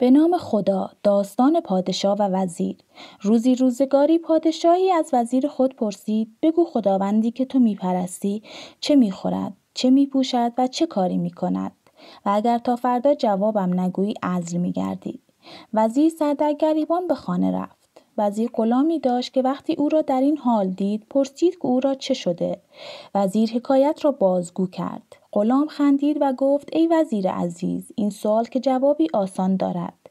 به نام خدا داستان پادشاه و وزیر روزی روزگاری پادشاهی از وزیر خود پرسید بگو خداوندی که تو میپرستی چه میخورد چه میپوشد و چه کاری میکند و اگر تا فردا جوابم نگویی عزل میگردی وزیر سردر گریبان به خانه رفت وزیر غلامی داشت که وقتی او را در این حال دید پرسید که او را چه شده وزیر حکایت را بازگو کرد غلام خندید و گفت ای وزیر عزیز این سوال که جوابی آسان دارد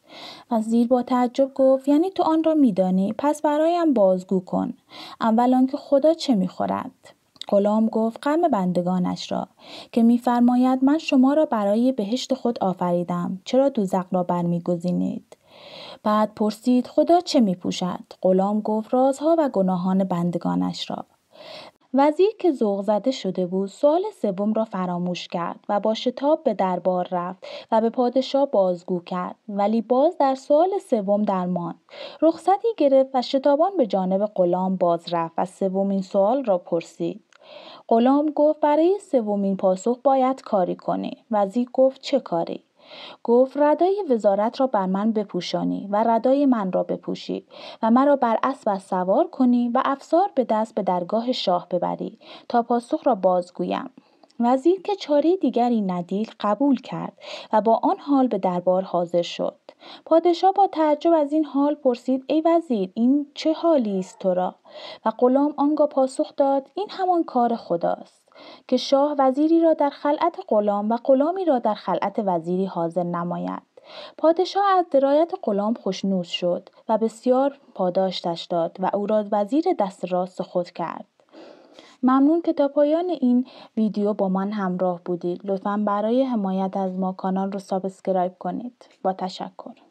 وزیر با تعجب گفت یعنی تو آن را میدانی پس برایم بازگو کن اول آنکه خدا چه میخورد غلام گفت غم بندگانش را که میفرماید من شما را برای بهشت خود آفریدم چرا دوزق را برمیگزینید بعد پرسید خدا چه میپوشد غلام گفت رازها و گناهان بندگانش را وزیر که زده شده بود سوال سوم را فراموش کرد و با شتاب به دربار رفت و به پادشاه بازگو کرد ولی باز در سوال سوم درمان. رخصتی گرفت و شتابان به جانب غلام باز رفت و سومین سوال را پرسید غلام گفت برای سومین پاسخ باید کاری کنی وزیر گفت چه کاری گفت ردای وزارت را بر من بپوشانی و ردای من را بپوشی و مرا بر اسب سوار کنی و افسار به دست به درگاه شاه ببری تا پاسخ را بازگویم وزیر که چاره دیگری ندید قبول کرد و با آن حال به دربار حاضر شد پادشاه با تعجب از این حال پرسید ای وزیر این چه حالی است تو را و غلام آنگاه پاسخ داد این همان کار خداست که شاه وزیری را در خلعت غلام و غلامی را در خلعت وزیری حاضر نماید پادشاه از درایت غلام خوشنود شد و بسیار پاداشتش داد و او را وزیر دست راست خود کرد ممنون که تا پایان این ویدیو با من همراه بودید لطفا برای حمایت از ما کانال رو سابسکرایب کنید با تشکر